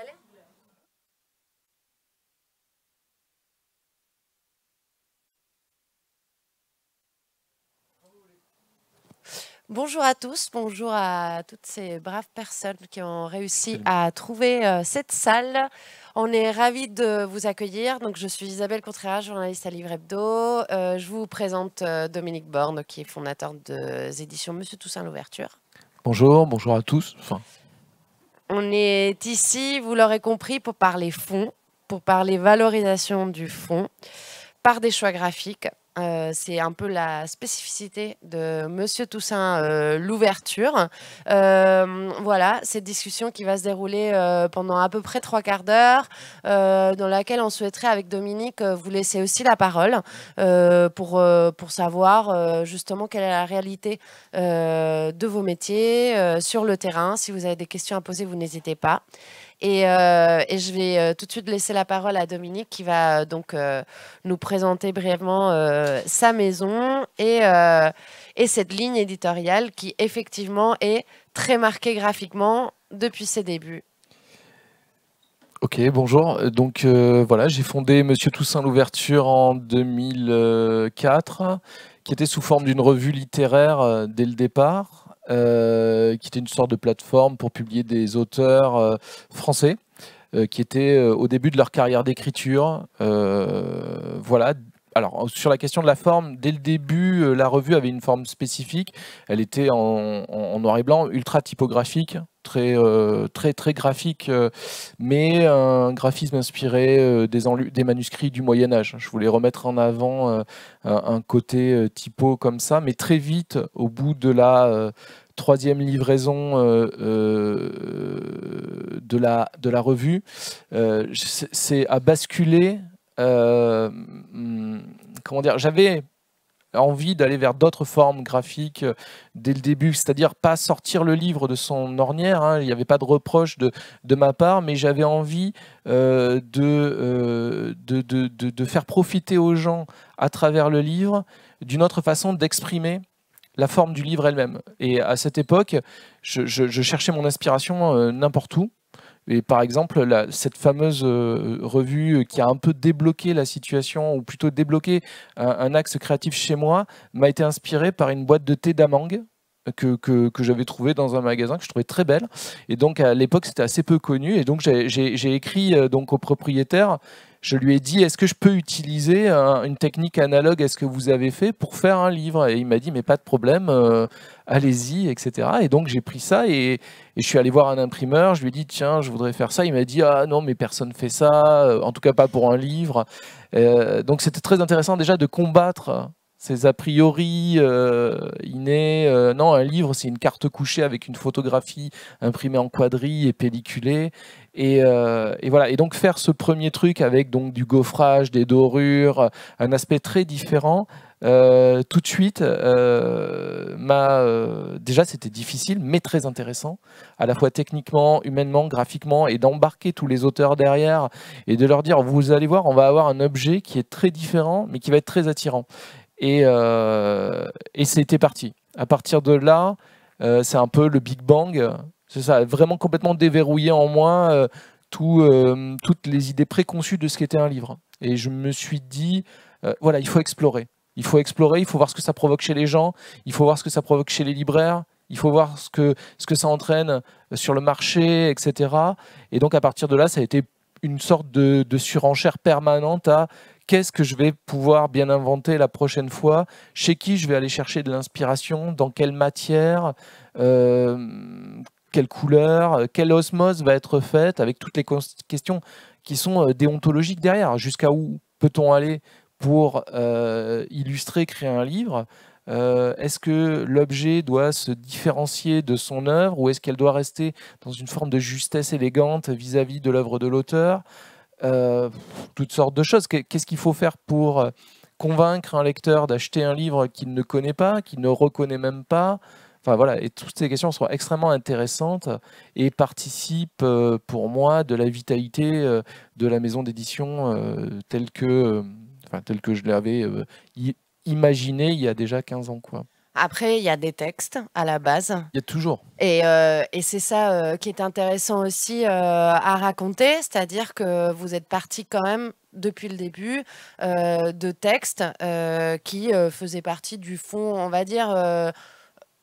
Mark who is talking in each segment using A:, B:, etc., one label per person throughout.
A: aller Bonjour à tous, bonjour à toutes ces braves personnes qui ont réussi à trouver euh, cette salle. On est ravis de vous accueillir. Donc, je suis Isabelle Contreras, journaliste à Livre Hebdo. Euh, je vous présente euh, Dominique Borne, qui est fondateur des éditions Monsieur Toussaint L'Ouverture.
B: Bonjour, bonjour à tous. Enfin,
A: on est ici, vous l'aurez compris, pour parler fonds, pour parler valorisation du fonds, par des choix graphiques, euh, c'est un peu la spécificité de Monsieur Toussaint euh, l'ouverture. Euh, voilà, cette discussion qui va se dérouler pendant à peu près trois quarts d'heure, dans laquelle on souhaiterait avec Dominique vous laisser aussi la parole pour, pour savoir justement quelle est la réalité de vos métiers sur le terrain. Si vous avez des questions à poser, vous n'hésitez pas. Euh, et, je vais euh, tout de suite laisser la parole à Dominique qui va euh, donc nous présenter brièvement sa maison et, cette ligne éditoriale qui effectivement est très marquée graphiquement depuis ses débuts.
B: Ok, bonjour. Donc voilà, j'ai fondé Monsieur Toussaint l'Ouverture en 2004, qui était sous forme d'une revue littéraire dès le départ. Euh, qui était une sorte de plateforme pour publier des auteurs euh, français euh, qui étaient au début de leur carrière d'écriture, voilà, alors, sur la question de la forme, dès le début, euh, la revue avait une forme spécifique. Elle était en, noir et blanc, ultra typographique, très, euh, très, très graphique, euh, mais un graphisme inspiré des, manuscrits du Moyen-Âge. Je voulais remettre en avant un, côté typo comme ça, mais très vite, au bout de la troisième livraison de, la, de la revue, c'est à basculer euh, hmm, comment dire, j'avais envie d'aller vers d'autres formes graphiques euh, dès le début, c'est-à-dire pas sortir le livre de son ornière, hein, il n'y avait pas de reproche de, ma part, mais j'avais envie euh, de, de, faire profiter aux gens à travers le livre d'une autre façon d'exprimer la forme du livre elle-même. Et à cette époque, je, cherchais mon inspiration n'importe où. Et par exemple, cette fameuse euh, revue qui a un peu débloqué la situation, ou plutôt débloqué un, axe créatif chez moi, m'a été inspirée par une boîte de thé d'Amang que, que, j'avais trouvée dans un magasin que je trouvais très belle et donc à l'époque c'était assez peu connu et donc j'ai écrit euh, donc au propriétaire je lui ai dit, est-ce que je peux utiliser une technique analogue à ce que vous avez fait pour faire un livre Et il m'a dit, mais pas de problème, euh, allez-y, etc. Et donc j'ai pris ça et, je suis allé voir un imprimeur, je lui ai dit, tiens, je voudrais faire ça. Il m'a dit, ah non, mais personne fait ça, euh, en tout cas pas pour un livre. Euh, donc c'était très intéressant déjà de combattre ces a priori innés. non, un livre, c'est une carte couchée avec une photographie imprimée en quadrille et pelliculée. Euh, et, voilà. Et donc faire ce premier truc avec donc du gaufrage, des dorures, un aspect très différent. Euh, tout de suite, euh, ma, déjà c'était difficile, mais très intéressant, à la fois techniquement, humainement, graphiquement, et d'embarquer tous les auteurs derrière et de leur dire, vous allez voir, on va avoir un objet qui est très différent, mais qui va être très attirant. Et, et c'était parti. À partir de là, c'est un peu le Big Bang c'est ça, vraiment complètement déverrouillé en moi euh, euh, toutes les idées préconçues de ce qu'était un livre. Et je me suis dit, euh, voilà, il faut explorer. Il faut explorer, il faut voir ce que ça provoque chez les gens, il faut voir ce que ça provoque chez les libraires, il faut voir ce que, ce que ça entraîne sur le marché, etc. Et donc à partir de là, ça a été une sorte de, surenchère permanente à qu'est-ce que je vais pouvoir bien inventer la prochaine fois, chez qui je vais aller chercher de l'inspiration, dans quelle matière, quelle couleur, euh, quelle osmose va être faite, avec toutes les questions qui sont euh, déontologiques derrière. Jusqu'à où peut-on aller pour euh, illustrer, créer un livre Est-ce que l'objet doit se différencier de son œuvre ou est-ce qu'elle doit rester dans une forme de justesse élégante vis-à-vis de l'œuvre de l'auteur Toutes sortes de choses. Qu'est-ce qu'il faut faire pour convaincre un lecteur d'acheter un livre qu'il ne connaît pas, qu'il ne reconnaît même pas Enfin voilà, et toutes ces questions sont extrêmement intéressantes et participent euh, pour moi de la vitalité euh, de la maison d'édition euh, telle que, enfin, que je l'avais imaginée il y a déjà 15 ans. Quoi.
A: Après, il y a des textes à la base. Il y a toujours. Et, c'est ça qui est intéressant aussi à raconter, c'est-à-dire que vous êtes parti quand même depuis le début de textes qui faisaient partie du fond, on va dire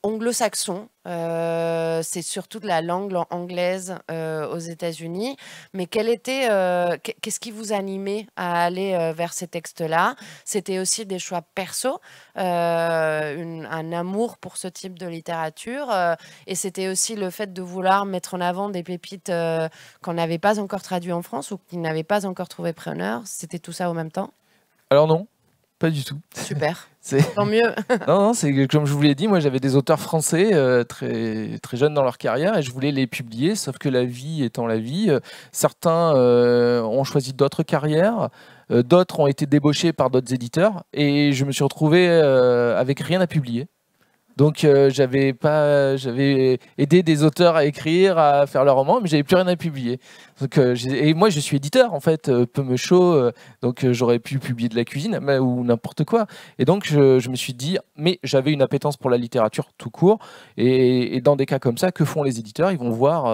A: anglo-saxon, euh, c'est surtout de la langue anglaise euh, aux États-Unis. Mais quel était, euh, qu'est-ce qui vous animait à aller vers ces textes-là C'était aussi des choix perso, un amour pour ce type de littérature, et c'était aussi le fait de vouloir mettre en avant des pépites qu'on n'avait pas encore traduites en France ou qui n'avaient pas encore trouvé preneur. C'était tout ça au même temps
B: Alors non, pas du tout. Super. Tant mieux. non, non, c'est comme je vous l'ai dit, moi j'avais des auteurs français euh, très, très jeunes dans leur carrière et je voulais les publier, sauf que la vie étant la vie, euh, certains euh, ont choisi d'autres carrières, d'autres ont été débauchés par d'autres éditeurs et je me suis retrouvé avec rien à publier. Donc euh, j'avais pas, j'avais aidé des auteurs à écrire, à faire leur roman, mais j'avais plus rien à publier. Donc euh, et moi je suis éditeur en fait, euh, peu me chaud, donc j'aurais pu publier de la cuisine ou n'importe quoi. Et donc je, me suis dit, mais j'avais une appétence pour la littérature tout court. Et, dans des cas comme ça, que font les éditeurs Ils vont voir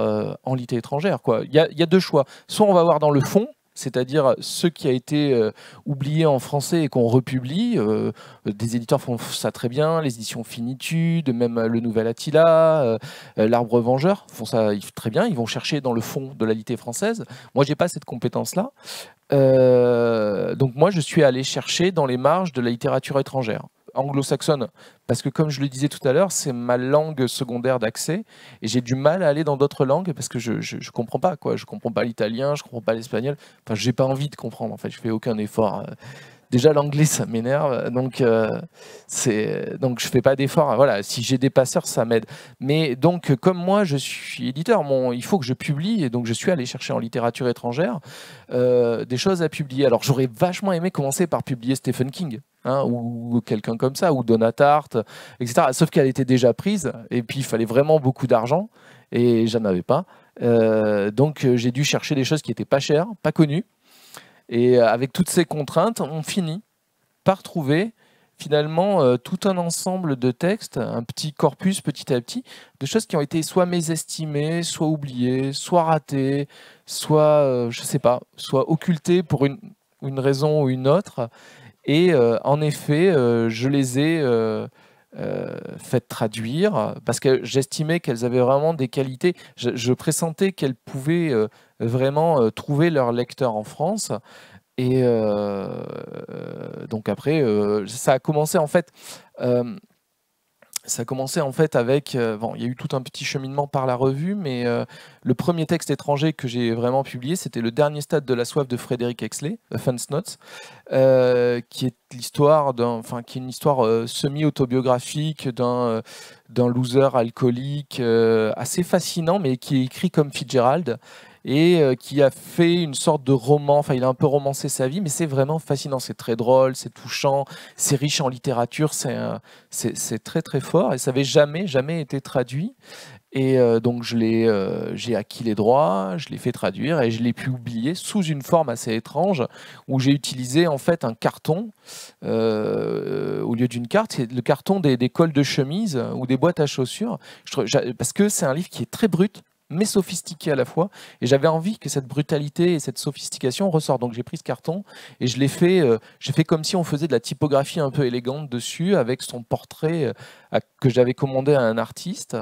B: en littérature étrangère. Quoi. Il y a deux choix. Soit on va voir dans le fond c'est-à-dire ce qui a été euh, oublié en français et qu'on republie. Euh, des éditeurs font ça très bien, les éditions Finitude, même euh, le Nouvel Attila, l'Arbre Vengeur font ça très bien. Ils vont chercher dans le fond de la littérature française. Moi, j'ai pas cette compétence-là. donc moi, je suis allé chercher dans les marges de la littérature étrangère anglo-saxonne, parce que comme je le disais tout à l'heure, c'est ma langue secondaire d'accès, et j'ai du mal à aller dans d'autres langues parce que je ne comprends pas quoi, je comprends pas l'italien, je comprends pas l'espagnol, enfin j'ai pas envie de comprendre en fait, je fais aucun effort. Euh. Déjà l'anglais ça m'énerve, donc euh, c'est donc je fais pas d'effort. Hein. Voilà, si j'ai des passeurs ça m'aide. Mais donc comme moi je suis éditeur, mon, il faut que je publie et donc je suis allé chercher en littérature étrangère euh, des choses à publier. Alors j'aurais vachement aimé commencer par publier Stephen King Hein, ou, quelqu'un comme ça, ou Donatarte, etc. Sauf qu'elle était déjà prise, et puis il fallait vraiment beaucoup d'argent, et je n'en avais pas. Euh, donc euh, j'ai dû chercher des choses qui n'étaient pas chères, pas connues, et euh, avec toutes ces contraintes, on finit par trouver finalement tout un ensemble de textes, un petit corpus petit à petit, de choses qui ont été soit mésestimées, soit oubliées, soit ratées, soit, je ne sais pas, soit occultées pour une raison ou une autre. Et euh, en effet, euh, je les ai euh, faites traduire parce que j'estimais qu'elles avaient vraiment des qualités. Je, je pressentais qu'elles pouvaient vraiment trouver leur lecteur en France. Et donc après, ça a commencé en fait ça commençait en fait avec, euh, bon, il y a eu tout un petit cheminement par la revue, mais euh, le premier texte étranger que j'ai vraiment publié, c'était le dernier stade de la soif de Frédéric Exley, euh, « The Notes*, euh, qui est l'histoire d'un, enfin, qui est une histoire semi-autobiographique d'un d'un loser alcoolique assez fascinant, mais qui est écrit comme Fitzgerald et euh, qui a fait une sorte de roman. Enfin, il a un peu romancé sa vie, mais c'est vraiment fascinant. C'est très drôle, c'est touchant, c'est riche en littérature, c'est très très fort. Et ça n'avait jamais jamais été traduit. Et euh, donc je euh, j'ai acquis les droits, je l'ai fait traduire et je l'ai pu oublier sous une forme assez étrange où j'ai utilisé en fait un carton au lieu d'une carte, c'est le carton des, cols de chemise ou des boîtes à chaussures. je, parce que c'est un livre qui est très brut, mais sophistiqué à la fois. Et j'avais envie que cette brutalité et cette sophistication ressortent. Donc j'ai pris ce carton et je l'ai fait, euh, j'ai fait comme si on faisait de la typographie un peu élégante dessus, avec son portrait euh, que j'avais commandé à un artiste.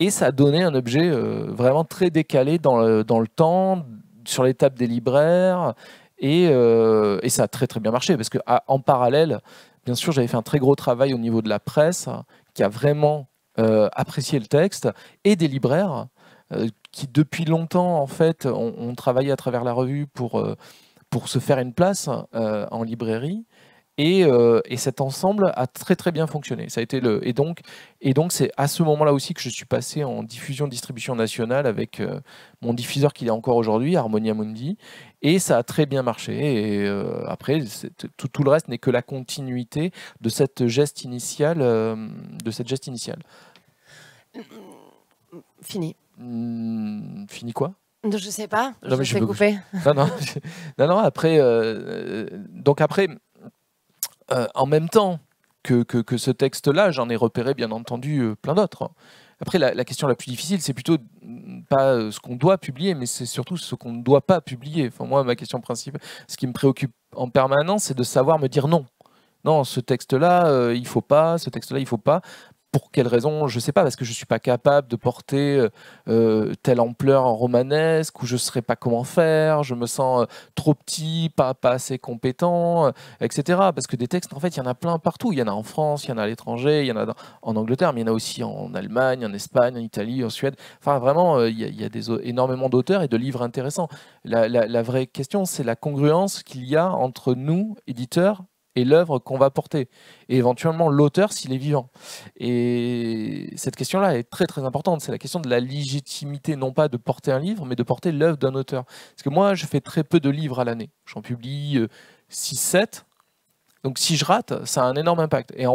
B: Et ça a donné un objet euh, vraiment très décalé dans le, dans le temps, sur les tables des libraires. Et, et, ça a très très bien marché, parce que en parallèle, bien sûr, j'avais fait un très gros travail au niveau de la presse, qui a vraiment apprécié le texte, et des libraires euh, qui depuis longtemps en fait ont, travaillé à travers la revue pour, euh, pour se faire une place euh, en librairie. Et, et, cet ensemble a très très bien fonctionné. Ça a été le et donc et donc c'est à ce moment-là aussi que je suis passé en diffusion distribution nationale avec mon diffuseur qu'il est encore aujourd'hui, Harmonia Mundi, et ça a très bien marché. Et après tout, tout, le reste n'est que la continuité de cette geste initiale de cette geste initiale. Fini. Hmm, fini quoi Je sais
A: pas. je, suis sais couper.
B: Non, non, après. Euh, euh, donc après, euh, en même temps que, que, ce texte-là, j'en ai repéré bien entendu plein d'autres. Après, la, question la plus difficile, c'est plutôt hmm, pas ce qu'on doit publier, mais c'est surtout ce qu'on ne doit pas publier. Enfin, moi, ma question principale, ce qui me préoccupe en permanence, c'est de savoir me dire non non, ce texte-là, il faut pas, ce texte-là, il faut pas, pour quelle raison, je ne sais pas, parce que je ne suis pas capable de porter euh, euh, telle ampleur en romanesque, ou je ne saurais pas comment faire, je me sens euh, trop petit, pas, assez compétent, etc. Parce que des textes, en fait, il y en a plein partout. Il y en a en France, il y en a à l'étranger, il y en a en Angleterre, mais il y en a aussi en Allemagne, en Espagne, en Italie, en Suède. Enfin, vraiment, il y, a, énormément d'auteurs et de livres intéressants. la vraie question, c'est la congruence qu'il y a entre nous, éditeurs, et l'œuvre qu'on va porter, et éventuellement l'auteur s'il est vivant. Et cette question-là est très très importante, c'est la question de la légitimité, non pas de porter un livre, mais de porter l'œuvre d'un auteur. Parce que moi, je fais très peu de livres à l'année, j'en publie 6-7, euh, donc si je rate, ça a un énorme impact. Et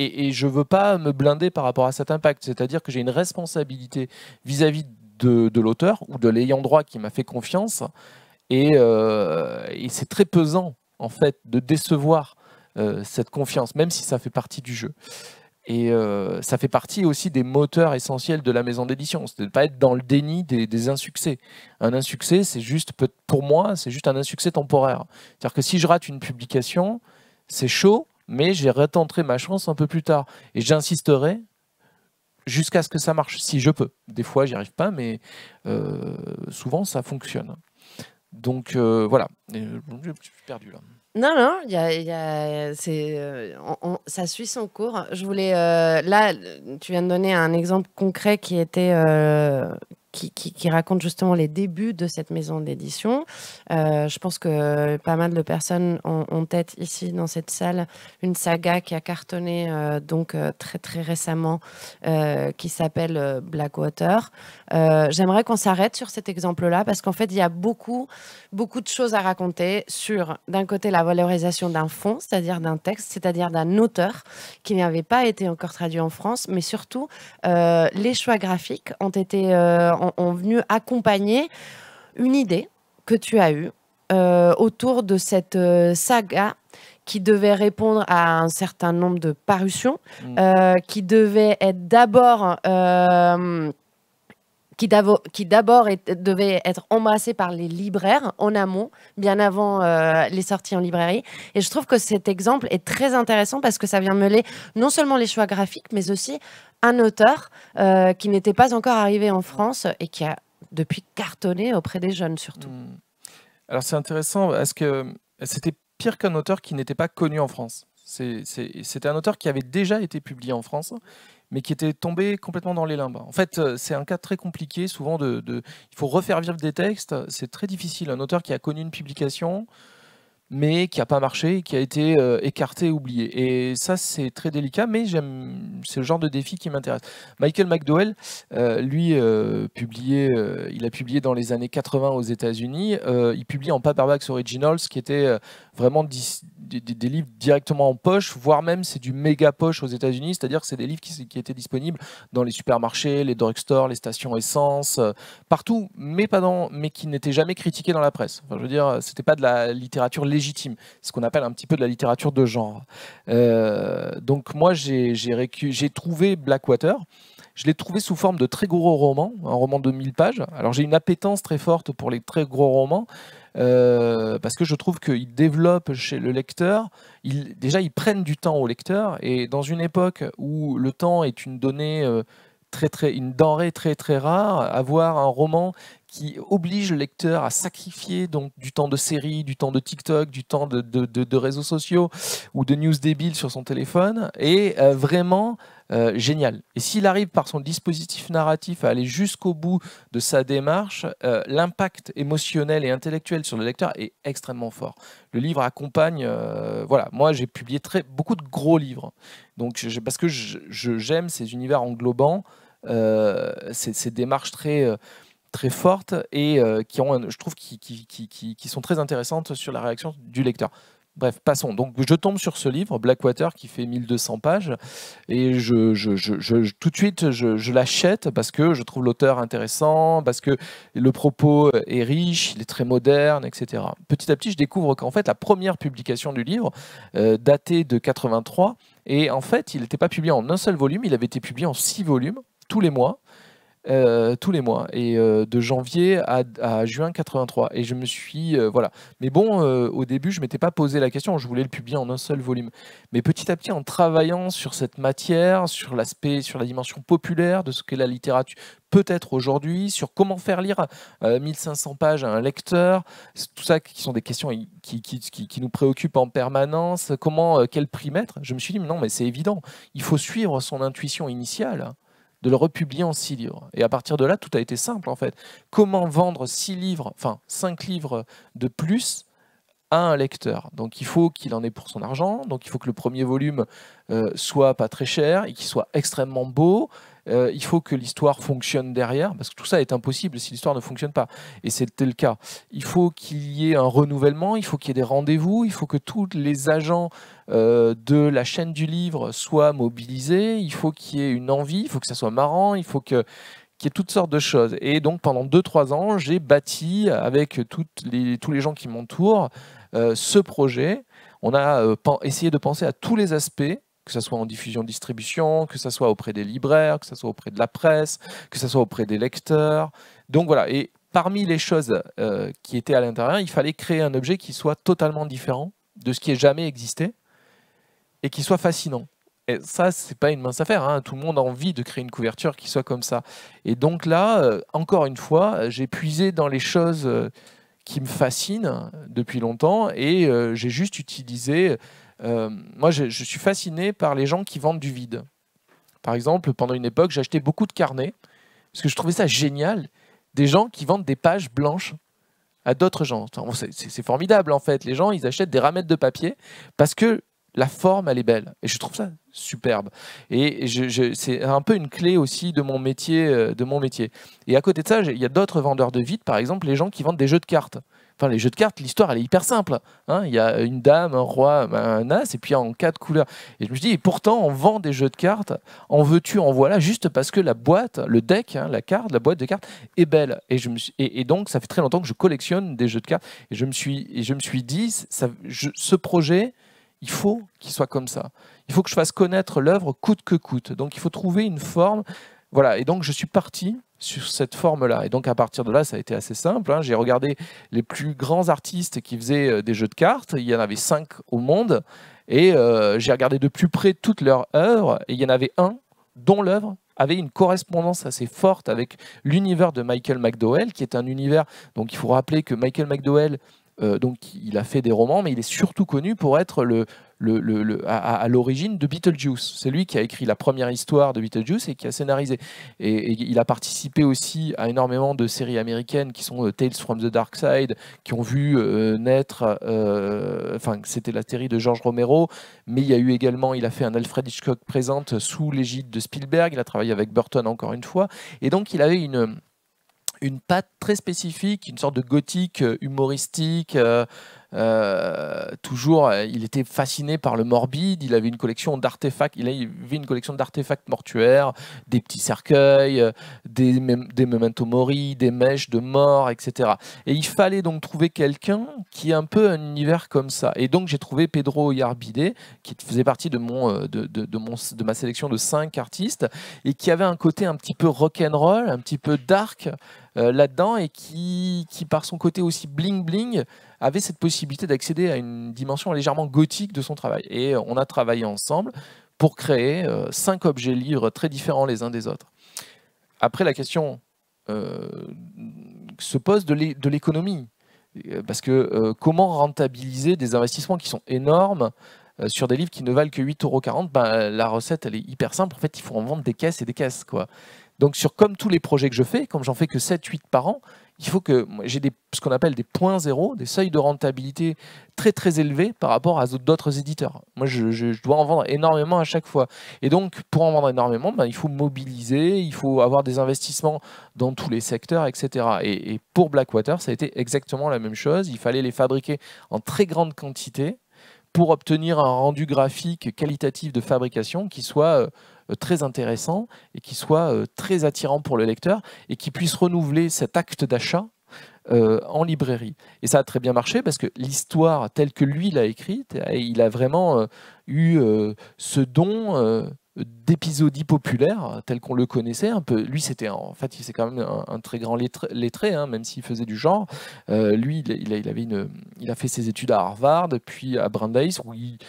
B: et, je ne veux pas me blinder par rapport à cet impact. C'est-à-dire que j'ai une responsabilité vis-à-vis de, de l'auteur ou de l'ayant droit qui m'a fait confiance. Et, euh, et c'est très pesant, en fait, de décevoir euh, cette confiance, même si ça fait partie du jeu. Et euh, ça fait partie aussi des moteurs essentiels de la maison d'édition. C'est de ne pas être dans le déni des, insuccès. Un insuccès, c'est juste, pour moi, c'est juste un insuccès temporaire. C'est-à-dire que si je rate une publication, c'est chaud, mais j'ai retenté ma chance un peu plus tard. Et j'insisterai jusqu'à ce que ça marche, si je peux. Des fois, j'y arrive pas, mais euh, souvent, ça fonctionne. Donc voilà, je suis perdu là.
A: Non, non, ça suit son cours. Je voulais, euh, là, tu viens de donner un exemple concret qui était, euh, qui, raconte justement les débuts de cette maison d'édition. Euh, je pense que pas mal de personnes ont en tête ici dans cette salle une saga qui a cartonné euh, donc euh, très très récemment qui s'appelle Blackwater. J'aimerais qu'on s'arrête sur cet exemple-là parce qu'en fait il y a beaucoup beaucoup de choses à raconter sur d'un côté la valorisation d'un fond, c'est-à-dire d'un texte, c'est-à-dire d'un auteur qui n'avait pas été encore traduit en France, mais surtout les choix graphiques ont été ont venu accompagner une idée que tu as eue euh, autour de cette euh, saga qui devait répondre à un certain nombre de parutions, mm. euh, qui devait être d'abord qui d'abord devait être embrassé par les libraires en amont, bien avant euh, les sorties en librairie. Et je trouve que cet exemple est très intéressant parce que ça vient mêler non seulement les choix graphiques, mais aussi un auteur euh, qui n'était pas encore arrivé en France et qui a depuis cartonné auprès des jeunes surtout. Hmm.
B: Alors c'est intéressant, est-ce que c'était pire qu'un auteur qui n'était pas connu en France c'était un auteur qui avait déjà été publié en France mais qui était tombé complètement dans les limbes. En fait, euh, c'est un cas très compliqué, souvent de, il faut refaire vivre des textes, c'est très difficile. Un auteur qui a connu une publication, mais qui n'a pas marché, qui a été euh, écarté, oublié. Et ça, c'est très délicat, mais j'aime, c'est le genre de défi qui m'intéresse. Michael McDowell, euh, lui, euh, publié, il a publié dans les années 80 aux États-Unis. il publie en paperbacks originals, qui était vraiment des, livres directement en poche, voire même c'est du méga poche aux États-Unis, c'est-à-dire que c'est des livres qui, étaient disponibles dans les supermarchés, les drugstores, les stations essence, partout, mais pas mais qui n'étaient jamais critiqués dans la presse. je veux dire, c'était pas de la littérature légitime. ce qu'on appelle un petit peu de la littérature de genre. Euh, donc moi, j'ai trouvé Blackwater. Je l'ai trouvé sous forme de très gros romans, un roman de 1000 pages. Alors j'ai une appétence très forte pour les très gros romans, euh, parce que je trouve qu'ils développent chez le lecteur, déjà ils prennent du temps au lecteur, et dans une époque où le temps est une donnée... Euh, très très une denrée très très rare avoir un roman qui oblige le lecteur à sacrifier donc du temps de série, du temps de TikTok, du temps de, réseaux sociaux ou de news débiles sur son téléphone est euh, vraiment euh, génial. Et s'il arrive par son dispositif narratif à aller jusqu'au bout de sa démarche, euh, l'impact émotionnel et intellectuel sur le lecteur est extrêmement fort. Le livre accompagne, voilà, moi j'ai publié très, beaucoup de gros livres, donc parce que j'aime ces univers englobants, ces, ces, démarches très très fortes et euh, qui ont, je trouve, qui, sont très intéressantes sur la réaction du lecteur. Bref, passons. Donc, je tombe sur ce livre, Blackwater, qui fait 1200 pages, et je, tout de suite, je, l'achète parce que je trouve l'auteur intéressant, parce que le propos est riche, il est très moderne, etc. Petit à petit, je découvre qu'en fait, la première publication du livre, euh, datée de 83, et en fait, il n'était pas publié en un seul volume, il avait été publié en six volumes tous les mois. Euh, tous les mois, et euh, de janvier à, juin 83. Et je me suis, euh, voilà. Mais bon, au début, je m'étais pas posé la question. Je voulais le publier en un seul volume. Mais petit à petit, en travaillant sur cette matière, sur l'aspect, sur la dimension populaire de ce qu'est la littérature, peut-être aujourd'hui, sur comment faire lire 1500 pages à un lecteur, tout ça qui sont des questions qui, qui, nous préoccupent en permanence. Comment, quel prix mettre Je me suis dit, non, mais c'est évident. Il faut suivre son intuition initiale de le republier en six livres. Et à partir de là, tout a été simple en fait. Comment vendre six livres, enfin cinq livres de plus à un lecteur. Donc il faut qu'il en ait pour son argent, donc il faut que le premier volume euh, soit pas très cher et qu'il soit extrêmement beau euh, il faut que l'histoire fonctionne derrière, parce que tout ça est impossible si l'histoire ne fonctionne pas. Et c'était le cas. Il faut qu'il y ait un renouvellement, il faut qu'il y ait des rendez-vous, il faut que tous les agents euh, de la chaîne du livre soient mobilisés, il faut qu'il y ait une envie, il faut que ça soit marrant, il faut que y ait toutes sortes de choses. Et donc pendant 2-3 ans, j'ai bâti avec toutes les, tous les gens qui m'entourent euh, ce projet. On a essayé de penser à tous les aspects que ce soit en diffusion-distribution, que ce soit auprès des libraires, que ce soit auprès de la presse, que ce soit auprès des lecteurs. Donc voilà, et parmi les choses euh, qui étaient à l'intérieur, il fallait créer un objet qui soit totalement différent de ce qui est jamais existé et qui soit fascinant. Et ça, c'est pas une mince affaire. Hein. Tout le monde a envie de créer une couverture qui soit comme ça. Et donc là, euh, encore une fois, j'ai puisé dans les choses euh, qui me fascinent depuis longtemps et j'ai juste utilisé euh, moi, je, suis fasciné par les gens qui vendent du vide. Par exemple, pendant une époque, j'achetais beaucoup de carnets, parce que je trouvais ça génial, des gens qui vendent des pages blanches à d'autres gens. C'est formidable, en fait. Les gens, ils achètent des ramettes de papier, parce que la forme, elle est belle. Et je trouve ça superbe. Et c'est un peu une clé aussi de mon métier. Euh, de mon métier. Et à côté de ça, il y a d'autres vendeurs de vide, par exemple, les gens qui vendent des jeux de cartes. Enfin, les jeux de cartes, l'histoire, elle est hyper simple. Hein. il y a une dame, un roi, un as, et puis en quatre couleurs. Et je me dis, et pourtant, on vend des jeux de cartes, en veux-tu, en voilà, juste parce que la boîte, le deck, hein, la carte, la boîte de cartes est belle. Et, je et, donc, ça fait très longtemps que je collectionne des jeux de cartes. Et je me suis, et je me suis dit, ce projet, il faut qu'il soit comme ça. Il faut que je fasse connaître l'œuvre coûte que coûte. Donc, il faut trouver une forme voilà, et donc je suis parti sur cette forme-là. Et donc à partir de là, ça a été assez simple. Hein. J'ai regardé les plus grands artistes qui faisaient euh, des jeux de cartes. Il y en avait cinq au monde. Et euh, j'ai regardé de plus près toutes leurs œuvres. Et il y en avait un dont l'œuvre avait une correspondance assez forte avec l'univers de Michael McDowell, qui est un univers, donc il faut rappeler que Michael McDowell, euh, donc il a fait des romans, mais il est surtout connu pour être le, le, à, l'origine de Beetlejuice. C'est lui qui a écrit la première histoire de Beetlejuice et qui a scénarisé. Et, il a participé aussi à énormément de séries américaines qui sont euh, Tales from the Dark Side, qui ont vu euh, naître, enfin c'était la série de George Romero, mais il y a eu également, il a fait un Alfred Hitchcock présente sous l'égide de Spielberg, il a travaillé avec Burton encore une fois, et donc il avait une une patte très spécifique, une sorte de gothique euh, humoristique. Euh, euh, toujours, il était fasciné par le morbide. Il avait une collection d'artefacts. Il avait une collection d'artefacts mortuaires, des petits cercueils, des, des memento mori, des mèches de mort, etc. Et il fallait donc trouver quelqu'un qui ait un peu un univers comme ça. Et donc j'ai trouvé Pedro Yarbide, qui faisait partie de mon de, de, mon de ma sélection de cinq artistes et qui avait un côté un petit peu rock'n'roll, un petit peu dark. Euh, là-dedans et qui, qui, par son côté aussi bling-bling, avait cette possibilité d'accéder à une dimension légèrement gothique de son travail. Et on a travaillé ensemble pour créer euh, cinq objets livres très différents les uns des autres. Après, la question euh, se pose de l'économie. Parce que comment rentabiliser des investissements qui sont énormes sur des livres qui ne valent que 8,40 euros, ben, la recette, elle est hyper simple. En fait, il faut en vendre des caisses et des caisses. quoi. Donc, sur comme tous les projets que je fais, comme j'en fais que 7-8 par an, il faut que j'ai ce qu'on appelle des points zéro, des seuils de rentabilité très très élevés par rapport à d'autres éditeurs. Moi, je, dois en vendre énormément à chaque fois. Et donc, pour en vendre énormément, ben, il faut mobiliser, il faut avoir des investissements dans tous les secteurs, etc. et pour Blackwater, ça a été exactement la même chose. Il fallait les fabriquer en très grande quantité pour obtenir un rendu graphique qualitatif de fabrication qui soit euh, euh, très intéressant et qui soit euh, très attirant pour le lecteur et qui puisse renouveler cet acte d'achat euh, en librairie. Et ça a très bien marché parce que l'histoire telle que lui l'a écrite, il a vraiment eu ce don d'épisodes populaires euh, tels qu'on le connaissait un peu lui c'était en fait il c'est quand même un, très grand lettré, hein, même s'il faisait du genre euh, lui il, avait il a fait ses études à Harvard puis à Brandeis où il,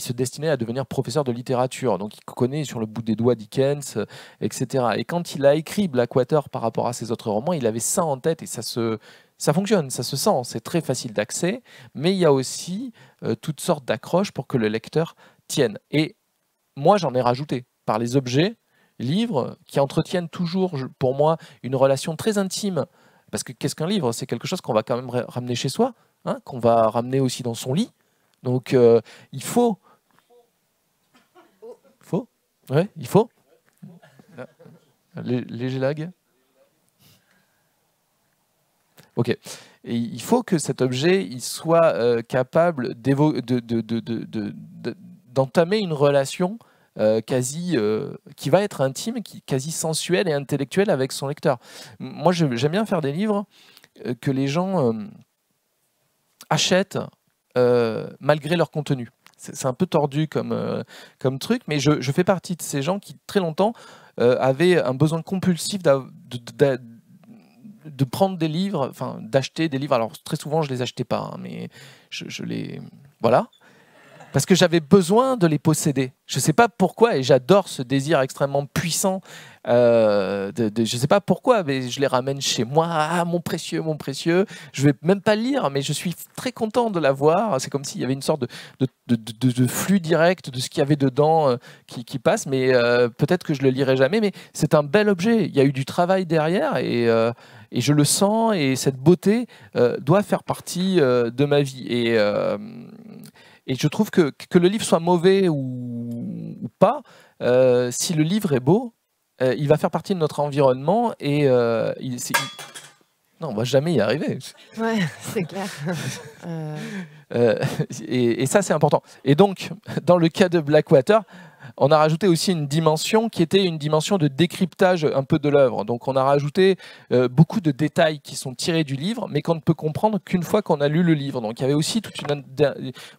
B: se destinait à devenir professeur de littérature donc il connaît sur le bout des doigts Dickens euh, etc et quand il a écrit Blackwater par rapport à ses autres romans il avait ça en tête et ça se ça fonctionne, ça se sent, c'est très facile d'accès, mais il y a aussi toutes sortes d'accroches pour que le lecteur tienne. Et moi, j'en ai rajouté par les objets, livres, qui entretiennent toujours, pour moi, une relation très intime. Parce que qu'est-ce qu'un livre C'est quelque chose qu'on va quand même ramener chez soi, hein, qu'on va ramener aussi dans son lit. Donc, euh, il faut. Faut Ouais, il faut. Léger lag Ok. Et il faut que cet objet il soit euh, capable d'entamer une relation euh, quasi, euh, qui va être intime, qui, quasi sensuel et intellectuel avec son lecteur. Moi, j'aime bien faire des livres euh, que les gens achètent malgré leur contenu. C'est un peu tordu comme, comme truc, mais je, fais partie de ces gens qui, très longtemps, avaient un besoin compulsif de, prendre des livres, enfin d'acheter des livres. Alors très souvent je les achetais pas, hein, mais je, je, les voilà parce que j'avais besoin de les posséder. Je ne sais pas pourquoi, et j'adore ce désir extrêmement puissant. Euh, de, je ne sais pas pourquoi, mais je les ramène chez moi. Ah, mon précieux, mon précieux. Je ne vais même pas lire, mais je suis très content de l'avoir. C'est comme s'il y avait une sorte de, flux direct de ce qu'il y avait dedans euh, qui, passe, mais euh, peut-être que je le lirai jamais. Mais c'est un bel objet. Il y a eu du travail derrière, et, et je le sens, et cette beauté doit faire partie de ma vie. Et et je trouve que, que le livre soit mauvais ou, pas, euh, si le livre est beau, euh, il va faire partie de notre environnement et euh, il, Non, on va jamais y arriver.
A: Ouais, c'est clair.
B: et ça, c'est important. Et donc, dans le cas de Blackwater, on a rajouté aussi une dimension qui était une dimension de décryptage un peu de l'œuvre. Donc on a rajouté euh, beaucoup de détails qui sont tirés du livre, mais qu'on ne peut comprendre qu'une fois qu'on a lu le livre. Donc il y avait aussi toute une...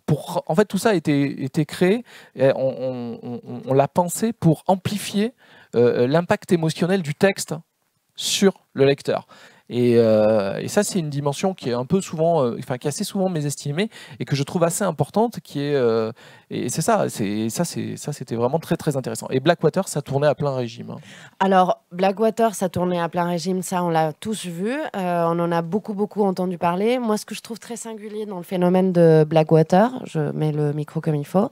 B: Pour... En fait, tout ça a été, créé, on, l'a pensé pour amplifier euh, l'impact émotionnel du texte sur le lecteur. Euh, et, ça, c'est une dimension qui est un peu souvent, enfin qui assez souvent mésestimée et que je trouve assez importante, qui est, et c'est ça, c'est ça, c'est ça, c'était vraiment très très intéressant. Et Blackwater, ça tournait à plein régime. Hein.
A: Alors Blackwater, ça tournait à plein régime, ça on l'a tous vu, euh, on en a beaucoup beaucoup entendu parler. Moi, ce que je trouve très singulier dans le phénomène de Blackwater, je mets le micro comme il faut,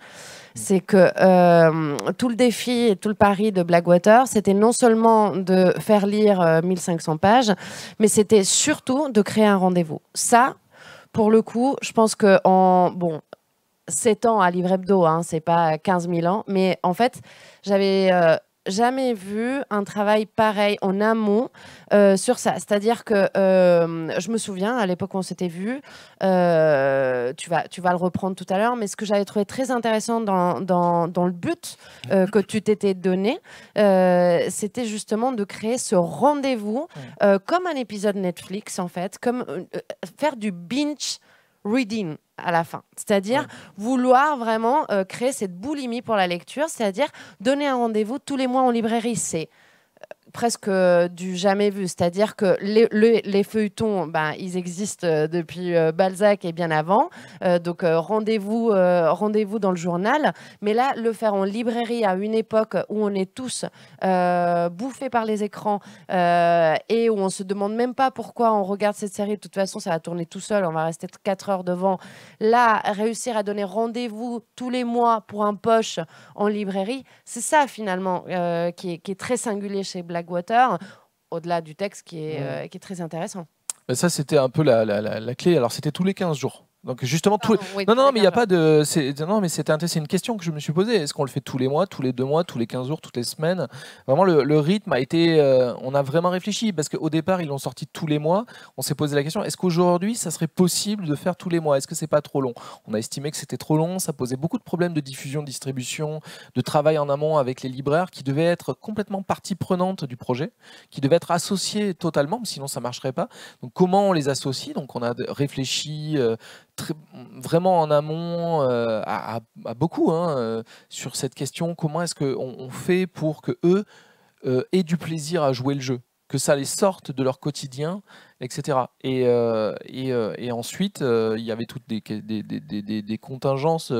A: c'est que euh, tout le défi et tout le pari de Blackwater, c'était non seulement de faire lire 1500 euh, pages, mais c'était surtout de créer un rendez-vous. Ça, pour le coup, je pense que en bon, 7 ans à Livre Hebdo, hein, c'est pas 15 000 ans, mais en fait, j'avais n'avais euh, jamais vu un travail pareil en amont euh, sur ça. C'est-à-dire que euh, je me souviens, à l'époque où on s'était vu, tu, vas, tu vas le reprendre tout à l'heure, mais ce que j'avais trouvé très intéressant dans, dans le but mhm. que tu t'étais donné, c'était justement de créer ce rendez-vous comme un épisode Netflix, en fait, comme faire du binge reading à la fin. C'est-à-dire vouloir vraiment euh, créer cette boulimie pour la lecture, c'est-à-dire donner un rendez-vous tous les mois en librairie. C'est presque euh, du jamais vu. C'est-à-dire que les, feuilletons, ben, ils existent euh, depuis euh, Balzac et bien avant. donc rendez-vous rendez-vous dans le journal. Mais là, le faire en librairie à une époque où on est tous bouffés par les écrans et où on se demande même pas pourquoi on regarde cette série. De toute façon, ça va tourner tout seul. On va rester 4 heures devant. Là, réussir à donner rendez-vous tous les mois pour un poche en librairie, c'est ça finalement qui est, très singulier chez Black Water, au-delà du texte qui est, euh, très intéressant.
B: Ça, c'était un peu la, la, la clé. Alors, c'était tous les 15 jours. Donc justement, tout... non, non, mais il n'y a pas de. Non, mais c'était c'est une question que je me suis posée. Est-ce qu'on le fait tous les mois, tous les deux mois, tous les 15 jours, toutes les semaines Vraiment, le, rythme a été. Euh, on a vraiment réfléchi parce qu'au départ, ils l'ont sorti tous les mois. On s'est posé la question est-ce qu'aujourd'hui, ça serait possible de faire tous les mois Est-ce que c'est pas trop long On a estimé que c'était trop long. Ça posait beaucoup de problèmes de diffusion, de distribution, de travail en amont avec les libraires qui devaient être complètement partie prenante du projet, qui devaient être associés totalement, sinon ça marcherait pas. Donc comment on les associe Donc on a réfléchi. Euh, vraiment en amont euh, à, beaucoup hein, euh, sur cette question comment est-ce qu'on on fait pour que eux euh, aient du plaisir à jouer le jeu que ça les sorte de leur quotidien, etc. Et, euh, euh, et, ensuite, euh, il y avait toutes des, des, contingences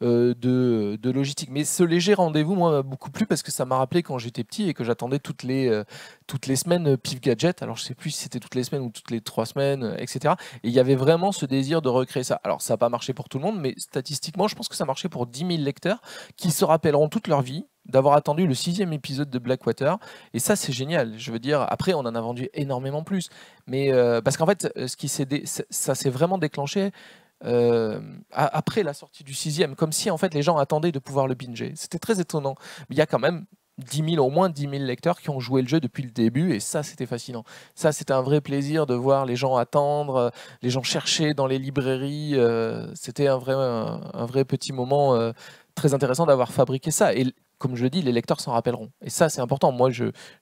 B: de, logistique. Mais ce léger rendez-vous, moi, m'a beaucoup plu parce que ça m'a rappelé quand j'étais petit et que j'attendais toutes les, toutes les semaines Pif Gadget. Alors, je sais plus si c'était toutes les semaines ou toutes les trois semaines, etc. Et il y avait vraiment ce désir de recréer ça. Alors, ça n'a pas marché pour tout le monde, mais statistiquement, je pense que ça marchait pour 10 000 lecteurs qui se rappelleront toute leur vie d'avoir attendu le sixième épisode de Blackwater. Et ça, c'est génial. Je veux dire, après, on en a vendu énormément plus. Mais euh, parce qu'en fait, euh, ce qui ça s'est vraiment déclenché euh, après la sortie du sixième, comme si en fait les gens attendaient de pouvoir le binger. C'était très étonnant. Mais il y a quand même dix au moins 10 000 lecteurs qui ont joué le jeu depuis le début, et ça, c'était fascinant. Ça, c'était un vrai plaisir de voir les gens attendre, les gens chercher dans les librairies. c'était un vrai, un, vrai petit moment très intéressant d'avoir fabriqué ça. Et, comme je le dis, les lecteurs s'en rappelleront. Et ça, c'est important. Moi,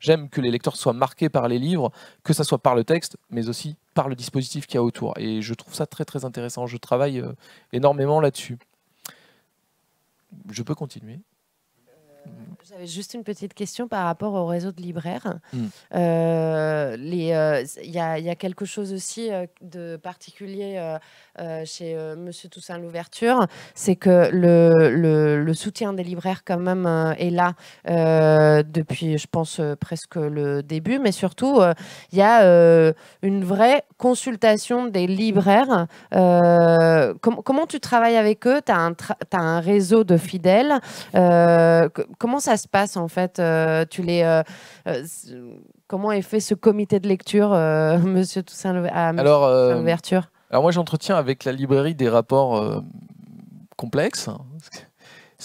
B: j'aime que les lecteurs soient marqués par les livres, que ça soit par le texte, mais aussi par le dispositif qu'il y a autour. Et je trouve ça très, très intéressant. Je travaille euh, énormément là-dessus. Je peux continuer
A: euh, j'avais juste une petite question par rapport au réseau de libraires. Il hmm. euh, euh, y, a quelque chose aussi de particulier chez Monsieur Toussaint l'ouverture, c'est que le, soutien des libraires quand même est là depuis, je pense, presque le début, mais surtout il y a une vraie consultation des libraires. comment tu travailles avec eux Tu as, un réseau de fidèles comment ça se passe en fait euh, tu les, euh, euh, Comment est fait ce comité de lecture, Monsieur Toussaint à ah, Louverture
B: Alors moi j'entretiens avec la librairie des rapports complexes hein,